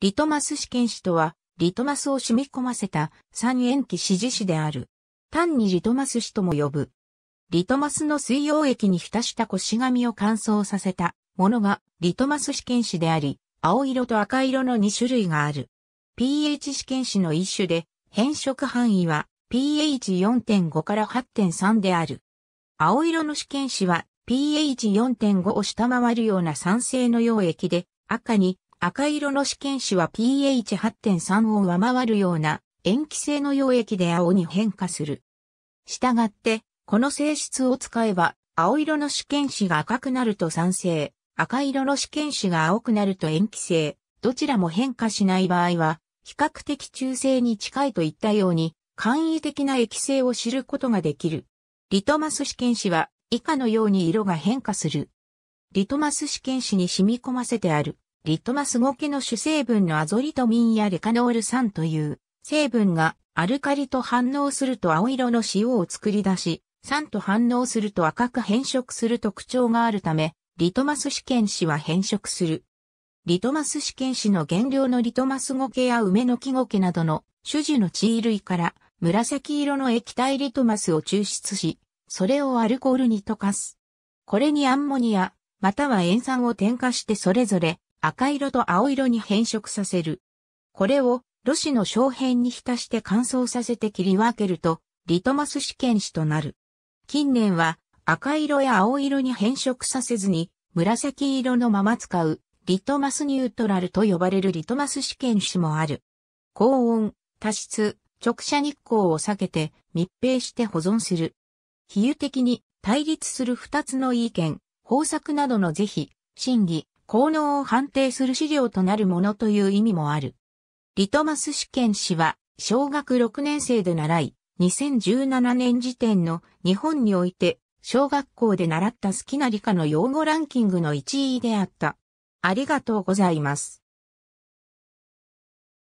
リトマス試験紙とは、リトマスを染み込ませた三塩基指示紙である。単にリトマス紙とも呼ぶ。リトマスの水溶液に浸した腰紙を乾燥させたものがリトマス試験紙であり、青色と赤色の2種類がある。pH 試験紙の一種で、変色範囲は pH4.5 から8.3である。青色の試験紙は pH4.5 を下回るような酸性の溶液で、赤に赤色の試験紙は pH8.3 を上回るような塩基性の溶液で青に変化する。したがって、この性質を使えば、青色の試験紙が赤くなると酸性、赤色の試験紙が青くなると塩基性、どちらも変化しない場合は、比較的中性に近いといったように、簡易的な液性を知ることができる。リトマス試験紙は以下のように色が変化する。リトマス試験紙に染み込ませてあるリトマスゴケの主成分のアゾリトミンやレカノール酸という成分がアルカリと反応すると青色の塩を作り出し、酸と反応すると赤く変色する特徴があるため、リトマス試験紙は変色する。リトマス試験紙の原料のリトマスゴケや梅の木ゴケなどの種樹の地衣類から紫色の液体リトマスを抽出し、それをアルコールに溶かす。これにアンモニア、または塩酸を添加してそれぞれ赤色と青色に変色させる。これを露紙の小片に浸して乾燥させて切り分けると、リトマス試験紙となる。近年は赤色や青色に変色させずに紫色のまま使うリトマスニュートラルと呼ばれるリトマス試験紙もある。高温、多湿、直射日光を避けて密閉して保存する。比喩的に対立する二つの意見、方策などの是非、審議、効能を判定する資料となるものという意味もある。リトマス試験紙は小学6年生で習い、2017年時点の日本において小学校で習った好きな理科の用語ランキングの1位であった。ありがとうございます。